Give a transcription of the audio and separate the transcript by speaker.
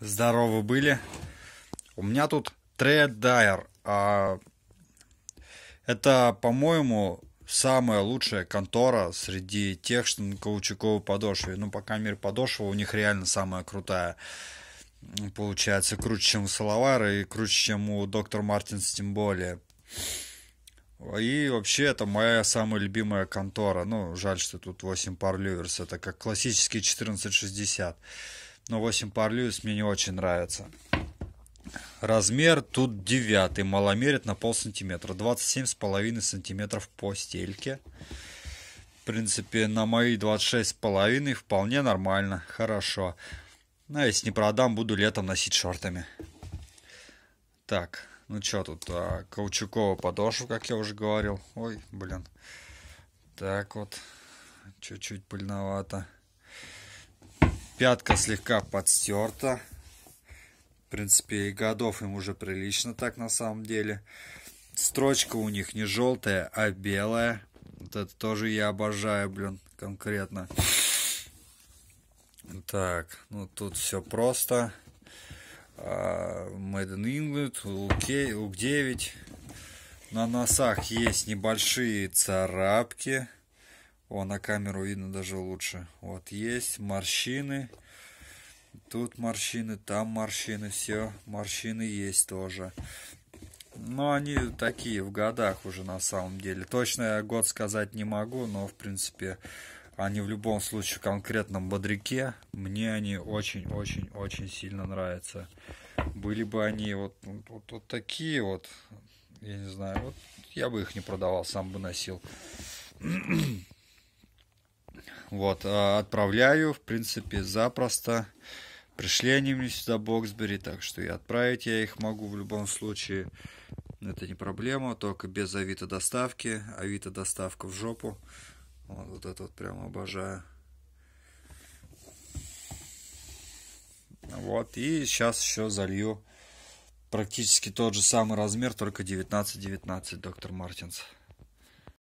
Speaker 1: Здоровы были. У меня тут Threadire. А... Это, по-моему, самая лучшая контора среди тех, что на каучуковой подошве. Ну, пока мир мере, подошва у них реально самая крутая. Получается, круче, чем у Салавара и круче, чем у Доктор Мартинс, тем более. И вообще, это моя самая любимая контора. Ну, жаль, что тут 8 пар люверс. Это как классический 1460 но 8 пар Льюис мне не очень нравится. Размер тут 9, маломерит на пол сантиметра, 27,5 сантиметров по стельке. В принципе, на мои 26,5 вполне нормально, хорошо. Ну, а если не продам, буду летом носить шортами. Так, ну что тут, а, каучуковая подошва, как я уже говорил. Ой, блин. Так вот, чуть-чуть пыльновато. Пятка слегка подстерта. В принципе, и годов им уже прилично так на самом деле. Строчка у них не желтая, а белая. Вот это тоже я обожаю, блин, конкретно. Так, ну тут все просто. Uh, Made in England, Лук 9. На носах есть небольшие царапки. О, на камеру видно даже лучше. Вот есть морщины. Тут морщины, там морщины, все морщины есть тоже. Но они такие в годах уже на самом деле. Точно я год сказать не могу, но в принципе они в любом случае в конкретном бодряке. Мне они очень-очень-очень сильно нравятся. Были бы они вот, вот, вот такие вот, я не знаю, вот я бы их не продавал, сам бы носил. Вот, а, отправляю, в принципе, запросто. Пришли они мне сюда, Боксбери, так что и отправить я их могу в любом случае. Это не проблема, только без авито доставки. Авито доставка в жопу. Вот, вот это вот прям обожаю. Вот, и сейчас еще залью практически тот же самый размер, только 19-19, доктор Мартинс.